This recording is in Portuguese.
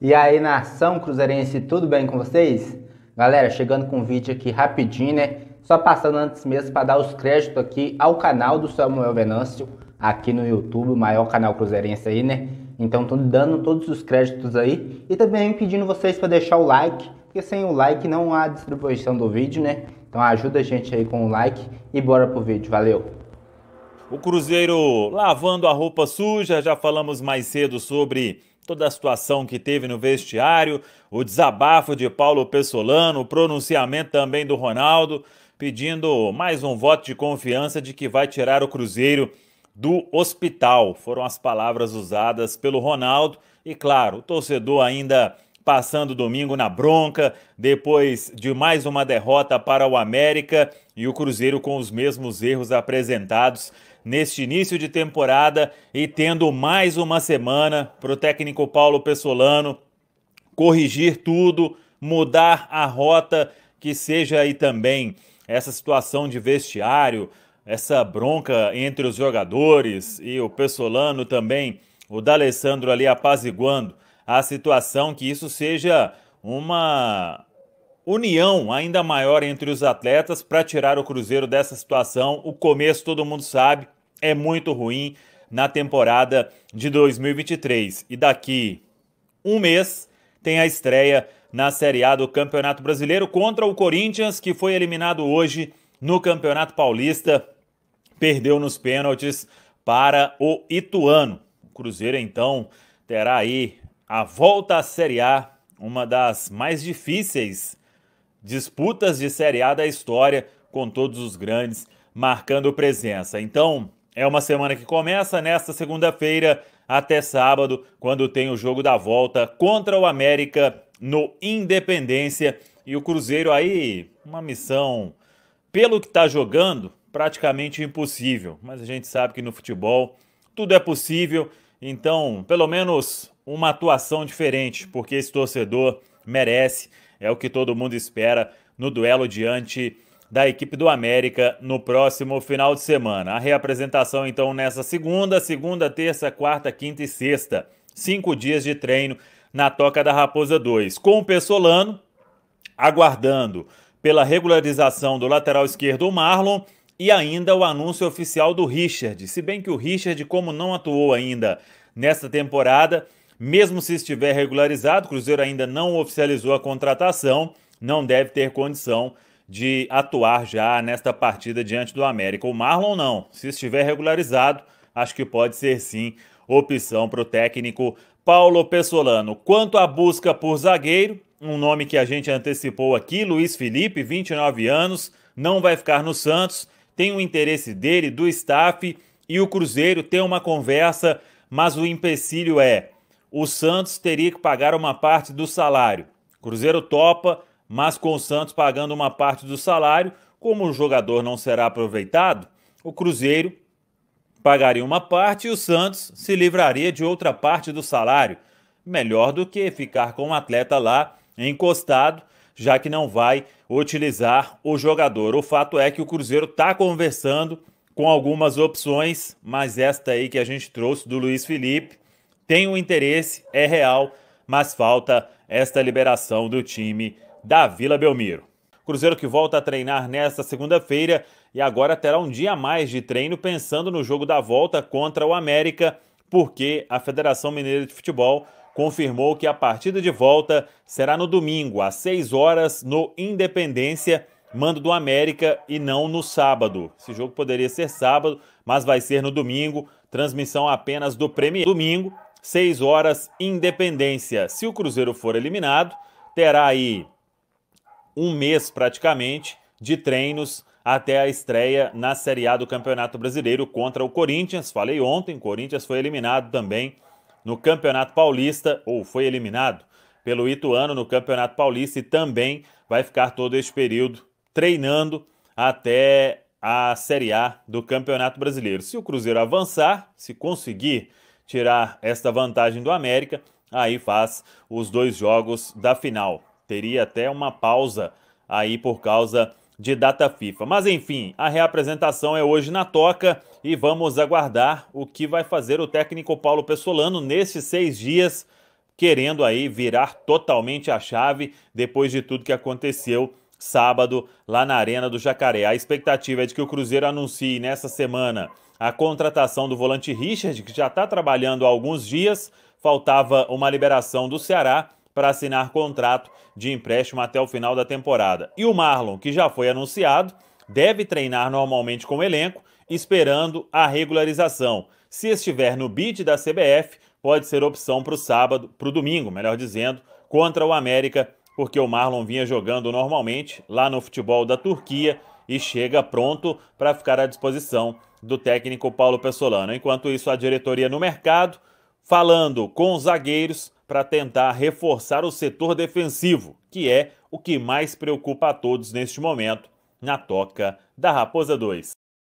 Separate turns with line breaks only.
E aí, nação cruzeirense, tudo bem com vocês? Galera, chegando com um vídeo aqui rapidinho, né? Só passando antes mesmo para dar os créditos aqui ao canal do Samuel Venâncio, aqui no YouTube, o maior canal cruzeirense aí, né? Então, tô dando todos os créditos aí e também pedindo vocês para deixar o like, porque sem o like não há distribuição do vídeo, né? Então, ajuda a gente aí com o like e bora pro vídeo, valeu! O Cruzeiro lavando a roupa suja, já falamos mais cedo sobre toda a situação que teve no vestiário, o desabafo de Paulo Pessolano, o pronunciamento também do Ronaldo, pedindo mais um voto de confiança de que vai tirar o Cruzeiro do hospital. Foram as palavras usadas pelo Ronaldo e, claro, o torcedor ainda passando domingo na bronca, depois de mais uma derrota para o América e o Cruzeiro com os mesmos erros apresentados neste início de temporada e tendo mais uma semana para o técnico Paulo Pessolano corrigir tudo, mudar a rota, que seja aí também essa situação de vestiário, essa bronca entre os jogadores e o Pessolano também, o D'Alessandro ali apaziguando a situação, que isso seja uma união ainda maior entre os atletas para tirar o Cruzeiro dessa situação. O começo, todo mundo sabe, é muito ruim na temporada de 2023. E daqui um mês tem a estreia na Série A do Campeonato Brasileiro contra o Corinthians, que foi eliminado hoje no Campeonato Paulista. Perdeu nos pênaltis para o Ituano. O Cruzeiro, então, terá aí a volta à Série A, uma das mais difíceis disputas de Série A da história, com todos os grandes marcando presença. Então, é uma semana que começa nesta segunda-feira até sábado, quando tem o jogo da volta contra o América no Independência. E o Cruzeiro aí, uma missão, pelo que está jogando, praticamente impossível. Mas a gente sabe que no futebol tudo é possível então, pelo menos uma atuação diferente, porque esse torcedor merece, é o que todo mundo espera no duelo diante da equipe do América no próximo final de semana. A reapresentação então nessa segunda, segunda, terça, quarta, quinta e sexta. Cinco dias de treino na Toca da Raposa 2. Com o Pessolano aguardando pela regularização do lateral esquerdo Marlon e ainda o anúncio oficial do Richard. Se bem que o Richard, como não atuou ainda nesta temporada, mesmo se estiver regularizado, o Cruzeiro ainda não oficializou a contratação, não deve ter condição de atuar já nesta partida diante do América. O Marlon não, se estiver regularizado, acho que pode ser sim opção para o técnico Paulo Pessolano. Quanto à busca por zagueiro, um nome que a gente antecipou aqui, Luiz Felipe, 29 anos, não vai ficar no Santos, tem o interesse dele, do staff e o Cruzeiro tem uma conversa, mas o empecilho é: o Santos teria que pagar uma parte do salário. Cruzeiro topa, mas com o Santos pagando uma parte do salário, como o jogador não será aproveitado, o Cruzeiro pagaria uma parte e o Santos se livraria de outra parte do salário. Melhor do que ficar com o um atleta lá encostado, já que não vai utilizar o jogador. O fato é que o Cruzeiro está conversando com algumas opções, mas esta aí que a gente trouxe do Luiz Felipe tem o um interesse, é real, mas falta esta liberação do time da Vila Belmiro. Cruzeiro que volta a treinar nesta segunda-feira e agora terá um dia a mais de treino pensando no jogo da volta contra o América, porque a Federação Mineira de Futebol confirmou que a partida de volta será no domingo, às 6 horas, no Independência, mando do América, e não no sábado. Esse jogo poderia ser sábado, mas vai ser no domingo, transmissão apenas do Premier. Domingo, 6 horas, Independência. Se o Cruzeiro for eliminado, terá aí um mês praticamente de treinos até a estreia na Série A do Campeonato Brasileiro contra o Corinthians. Falei ontem, Corinthians foi eliminado também no Campeonato Paulista, ou foi eliminado pelo Ituano no Campeonato Paulista e também vai ficar todo esse período treinando até a Série A do Campeonato Brasileiro. Se o Cruzeiro avançar, se conseguir tirar esta vantagem do América, aí faz os dois jogos da final. Teria até uma pausa aí por causa de data FIFA. Mas enfim, a reapresentação é hoje na toca e vamos aguardar o que vai fazer o técnico Paulo Pessolano nesses seis dias, querendo aí virar totalmente a chave depois de tudo que aconteceu sábado lá na Arena do Jacaré. A expectativa é de que o Cruzeiro anuncie nessa semana a contratação do volante Richard, que já está trabalhando há alguns dias. Faltava uma liberação do Ceará para assinar contrato de empréstimo até o final da temporada. E o Marlon, que já foi anunciado, deve treinar normalmente com o elenco, esperando a regularização. Se estiver no bid da CBF, pode ser opção para o sábado, para o domingo, melhor dizendo, contra o América, porque o Marlon vinha jogando normalmente lá no futebol da Turquia e chega pronto para ficar à disposição do técnico Paulo Pessolano. Enquanto isso, a diretoria no mercado falando com os zagueiros para tentar reforçar o setor defensivo, que é o que mais preocupa a todos neste momento na toca da Raposa 2.